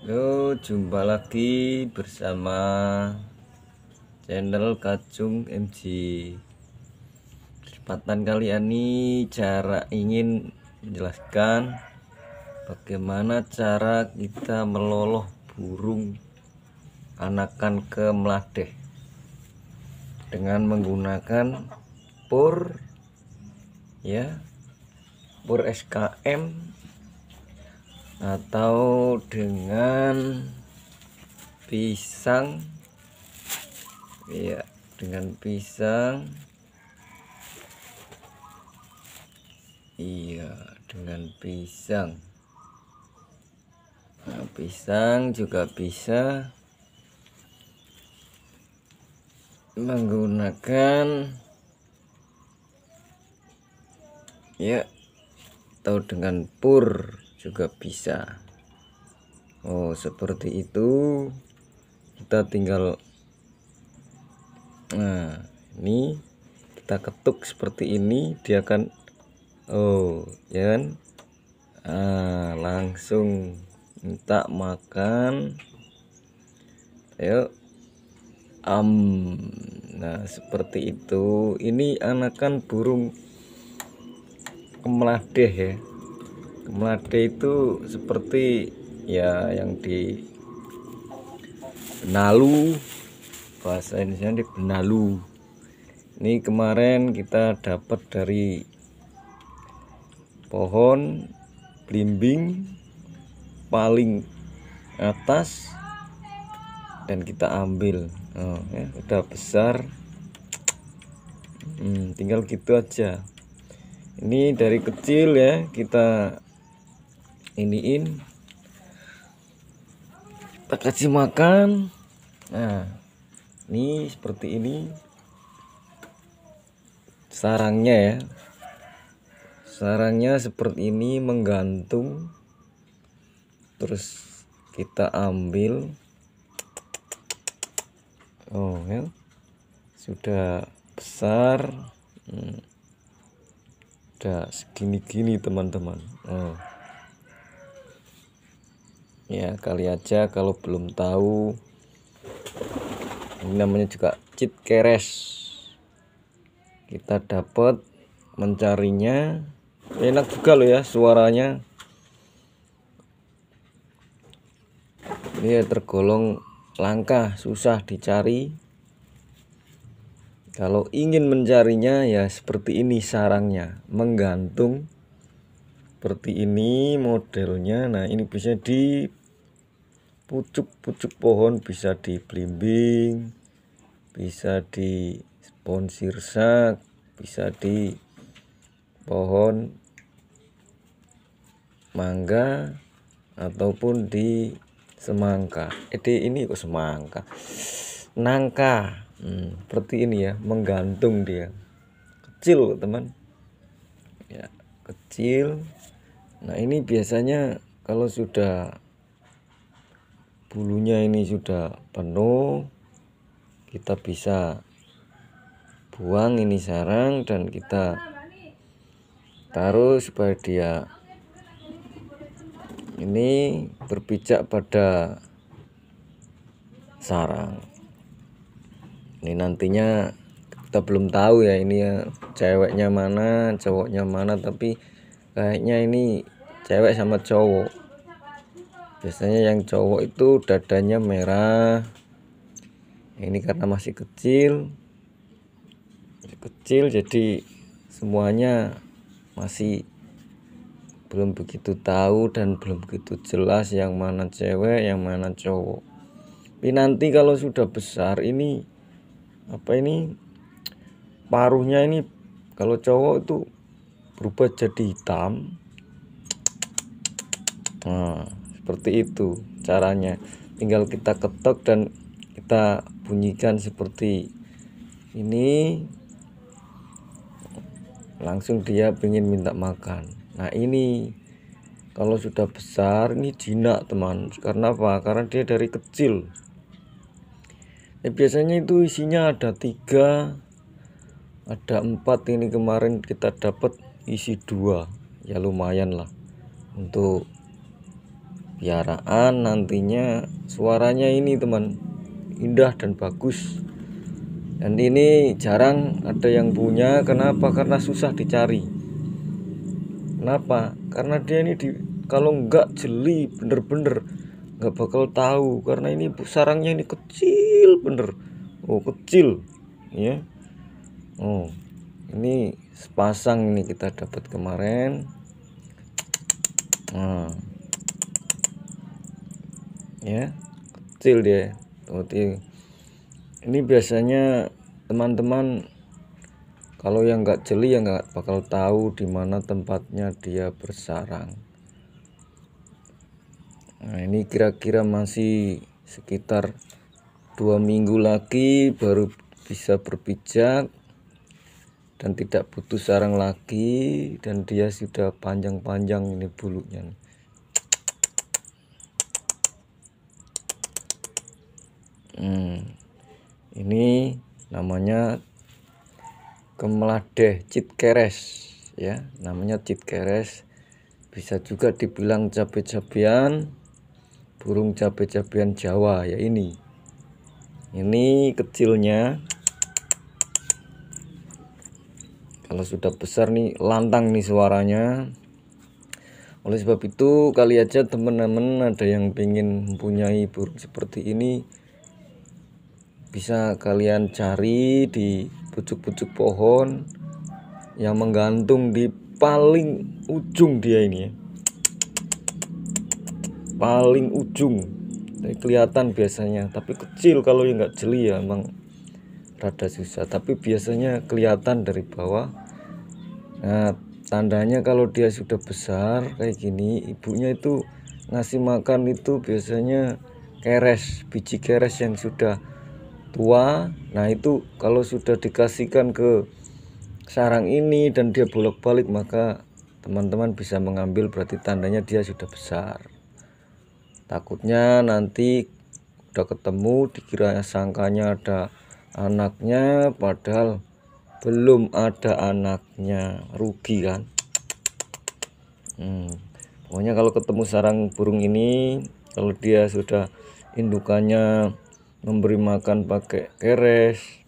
Yo, jumpa lagi bersama channel Kacung MG. Kesempatan kali ini cara ingin menjelaskan bagaimana cara kita meloloh burung anakan ke meladeh dengan menggunakan pur ya pur SKM atau dengan pisang ya dengan pisang iya dengan pisang nah, pisang juga bisa menggunakan ya atau dengan pur juga bisa Oh seperti itu kita tinggal nah ini kita ketuk seperti ini dia akan oh ya kan ah, langsung minta makan ayo am um. nah seperti itu ini anakan burung kemeladeh ya melade itu seperti ya yang di benalu bahasa Indonesia di benalu ini kemarin kita dapat dari pohon blimbing paling atas dan kita ambil oh, ya, udah besar hmm, tinggal gitu aja ini dari kecil ya kita iniin kita kasih makan nah ini seperti ini sarangnya ya sarangnya seperti ini menggantung terus kita ambil oh ya sudah besar hmm. udah segini-gini teman-teman oh ya kali aja kalau belum tahu ini namanya juga cheat keres kita dapat mencarinya enak juga loh ya suaranya ini iya, tergolong langka susah dicari kalau ingin mencarinya ya seperti ini sarangnya menggantung seperti ini modelnya nah ini bisa di pucuk-pucuk pohon bisa di blimbing, bisa di pohon sirsak, bisa di pohon mangga ataupun di semangka. Eh ini kok semangka. Nangka. Hmm, seperti ini ya, menggantung dia. Kecil, teman. Ya, kecil. Nah, ini biasanya kalau sudah bulunya ini sudah penuh kita bisa buang ini sarang dan kita taruh supaya dia ini berpijak pada sarang ini nantinya kita belum tahu ya ini ya ceweknya mana cowoknya mana tapi kayaknya ini cewek sama cowok biasanya yang cowok itu dadanya merah ini karena masih kecil masih kecil jadi semuanya masih belum begitu tahu dan belum begitu jelas yang mana cewek yang mana cowok tapi nanti kalau sudah besar ini apa ini paruhnya ini kalau cowok itu berubah jadi hitam nah seperti itu caranya tinggal kita ketok dan kita bunyikan seperti ini langsung dia ingin minta makan nah ini kalau sudah besar ini jinak teman karena apa karena dia dari kecil ya, biasanya itu isinya ada tiga ada empat ini kemarin kita dapat isi dua ya lumayan lah untuk piaraan nantinya suaranya ini teman indah dan bagus dan ini jarang ada yang punya kenapa karena susah dicari kenapa karena dia ini di kalau nggak jeli bener-bener nggak bakal tahu karena ini sarangnya ini kecil bener oh kecil ya oh ini sepasang ini kita dapat kemarin nah ya kecil dia oh, ini biasanya teman-teman kalau yang nggak jeli ya nggak bakal tahu di mana tempatnya dia bersarang nah ini kira-kira masih sekitar dua minggu lagi baru bisa berpijak dan tidak butuh sarang lagi dan dia sudah panjang-panjang ini bulunya nih. hmm, ini namanya kemeladeh citkeres ya namanya citkeres bisa juga dibilang cabai-cabian burung cabai-cabian Jawa ya ini ini kecilnya kalau sudah besar nih lantang nih suaranya oleh sebab itu kali aja teman-teman ada yang ingin mempunyai burung seperti ini bisa kalian cari di pucuk-pucuk pohon yang menggantung di paling ujung dia ini ya. paling ujung Jadi kelihatan biasanya tapi kecil kalau yang nggak jeli ya emang rada susah tapi biasanya kelihatan dari bawah nah tandanya kalau dia sudah besar kayak gini ibunya itu ngasih makan itu biasanya keres biji keres yang sudah tua nah itu kalau sudah dikasihkan ke sarang ini dan dia bolak-balik maka teman-teman bisa mengambil berarti tandanya dia sudah besar takutnya nanti udah ketemu dikira sangkanya ada anaknya padahal belum ada anaknya rugi kan hmm. pokoknya kalau ketemu sarang burung ini kalau dia sudah indukannya memberi makan pakai keres